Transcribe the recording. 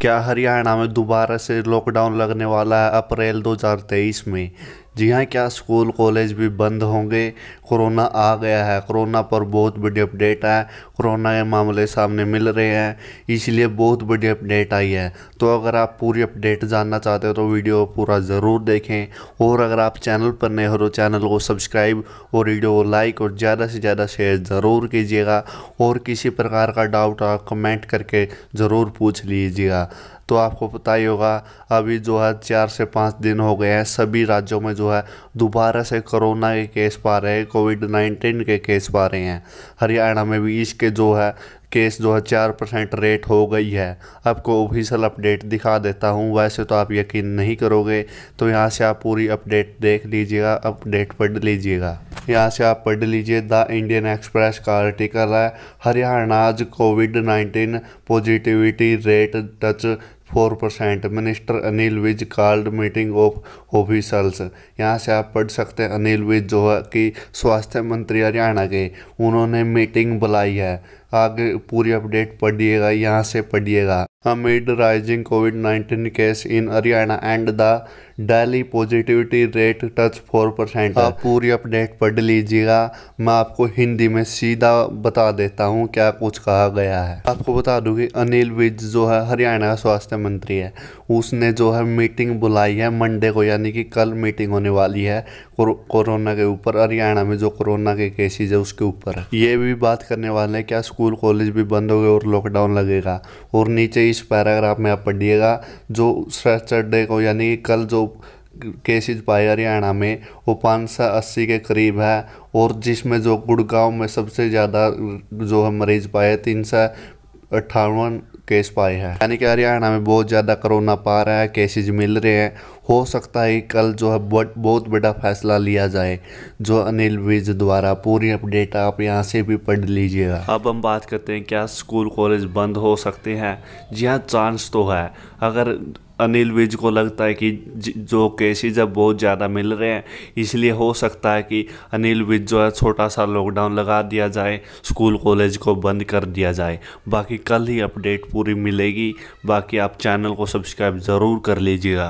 क्या हरियाणा में दोबारा से लॉकडाउन लगने वाला है अप्रैल 2023 में जी हाँ क्या स्कूल कॉलेज भी बंद होंगे कोरोना आ गया है कोरोना पर बहुत बड़ी अपडेट है कोरोना के मामले सामने मिल रहे हैं इसलिए बहुत बड़ी अपडेट आई है तो अगर आप पूरी अपडेट जानना चाहते हो तो वीडियो पूरा ज़रूर देखें और अगर आप चैनल पर नए हो तो चैनल को सब्सक्राइब और वीडियो को लाइक और ज़्यादा से ज़्यादा शेयर ज़रूर कीजिएगा और किसी प्रकार का डाउट आप कमेंट करके ज़रूर पूछ लीजिएगा तो आपको पता ही होगा अभी जो है चार से पाँच दिन हो गए हैं सभी राज्यों में जो है दोबारा से कोरोना के केस पा रहे हैं कोविड नाइन्टीन के केस पा रहे हैं हरियाणा में भी इसके जो है केस जो है चार परसेंट रेट हो गई है आपको ऑफिशियल अपडेट दिखा देता हूँ वैसे तो आप यकीन नहीं करोगे तो यहाँ से आप पूरी अपडेट देख लीजिएगा अपडेट पढ़ लीजिएगा यहाँ से आप पढ़ लीजिए द इंडियन एक्सप्रेस का आर्टिकल है हरियाणा आज COVID nineteen positivity rate touch four percent minister Anil Vij called meeting of officials यहाँ से आप पढ़ सकते हैं अनिल विज जो है कि स्वास्थ्य मंत्री हरियाणा के उन्होंने मीटिंग बुलाई है आगे पूरी अपडेट पढ़िएगा यहाँ से पढ़िएगा amid rising COVID 19 cases in Haryana and the daily positivity rate touch four percent आप पूरी अपडेट पढ़ लीजिएगा मैं आपको हिंदी में सीधा बता देता हूँ क्या कुछ कहा गया है आपको बता दूँ कि अनिल विज जो है हरियाणा का स्वास्थ्य मंत्री है उसने जो है मीटिंग बुलाई है मंडे को यानी कि कल मीटिंग होने वाली है कोरोना के ऊपर हरियाणा में जो कोरोना के केसेज है उसके ऊपर ये भी बात करने वाले हैं क्या स्कूल कॉलेज भी बंद हो गए और लॉकडाउन लगेगा और नीचे इस पैराग्राफ में आप पढ़िएगा जो सैटरडे को यानी कल जो केसेज पाए हरियाणा में वो पाँच सौ अस्सी के करीब है और जिसमें जो गुड़गांव में सबसे ज़्यादा जो हम मरीज पाए तीन सौ अट्ठावन केस पाए हैं यानी कि हरियाणा में बहुत ज़्यादा कोरोना पा रहा है केसेज मिल रहे हैं हो सकता है कल जो है बहुत बड़ा फैसला लिया जाए जो अनिल विज द्वारा पूरी अपडेट आप यहाँ से भी पढ़ लीजिएगा अब हम बात करते हैं क्या स्कूल कॉलेज बंद हो सकते हैं जी हाँ चांस तो है अगर अनिल विज को लगता है कि जो केसेज अब बहुत ज़्यादा मिल रहे हैं इसलिए हो सकता है कि अनिल विज जो है छोटा सा लॉकडाउन लगा दिया जाए स्कूल कॉलेज को बंद कर दिया जाए बाकी कल ही अपडेट पूरी मिलेगी बाकी आप चैनल को सब्सक्राइब ज़रूर कर लीजिएगा